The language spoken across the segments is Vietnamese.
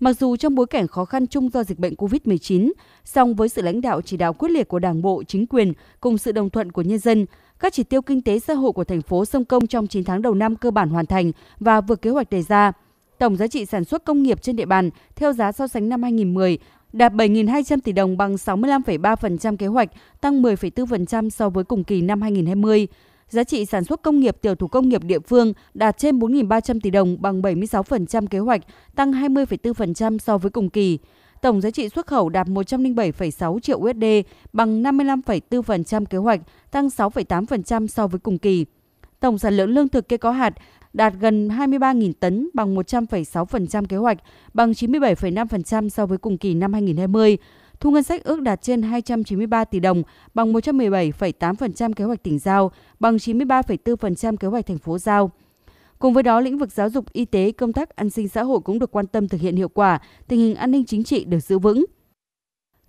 Mặc dù trong bối cảnh khó khăn chung do dịch bệnh COVID-19, song với sự lãnh đạo chỉ đạo quyết liệt của Đảng bộ, chính quyền cùng sự đồng thuận của nhân dân, các chỉ tiêu kinh tế xã hội của thành phố sông công trong 9 tháng đầu năm cơ bản hoàn thành và vượt kế hoạch đề ra. Tổng giá trị sản xuất công nghiệp trên địa bàn theo giá so sánh năm 2010 đạt 7.200 tỷ đồng bằng 65,3% kế hoạch, tăng 10,4% so với cùng kỳ năm 2020 giá trị sản xuất công nghiệp tiểu thủ công nghiệp địa phương đạt trên 4.300 tỷ đồng bằng 76% kế hoạch, tăng 20,4% so với cùng kỳ. Tổng giá trị xuất khẩu đạt 107,6 triệu USD bằng 55,4% kế hoạch, tăng 6,8% so với cùng kỳ. Tổng sản lượng lương thực cây có hạt đạt gần 23.000 tấn bằng 100,6% kế hoạch, bằng 97,5% so với cùng kỳ năm 2020. Thu ngân sách ước đạt trên 293 tỷ đồng, bằng 117,8% kế hoạch tỉnh giao, bằng 93,4% kế hoạch thành phố giao. Cùng với đó, lĩnh vực giáo dục, y tế, công tác an sinh xã hội cũng được quan tâm thực hiện hiệu quả, tình hình an ninh chính trị được giữ vững.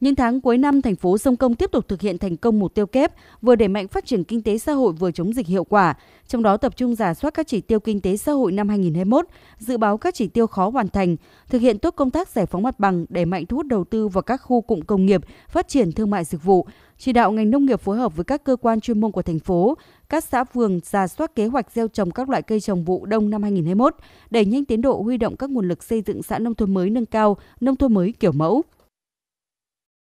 Những tháng cuối năm, thành phố Sông Công tiếp tục thực hiện thành công mục tiêu kép, vừa đẩy mạnh phát triển kinh tế xã hội vừa chống dịch hiệu quả, trong đó tập trung giả soát các chỉ tiêu kinh tế xã hội năm 2021, dự báo các chỉ tiêu khó hoàn thành, thực hiện tốt công tác giải phóng mặt bằng, đẩy mạnh thu hút đầu tư vào các khu cụm công nghiệp, phát triển thương mại dịch vụ, chỉ đạo ngành nông nghiệp phối hợp với các cơ quan chuyên môn của thành phố, các xã phường giả soát kế hoạch gieo trồng các loại cây trồng vụ đông năm 2021, đẩy nhanh tiến độ huy động các nguồn lực xây dựng xã nông thôn mới nâng cao, nông thôn mới kiểu mẫu.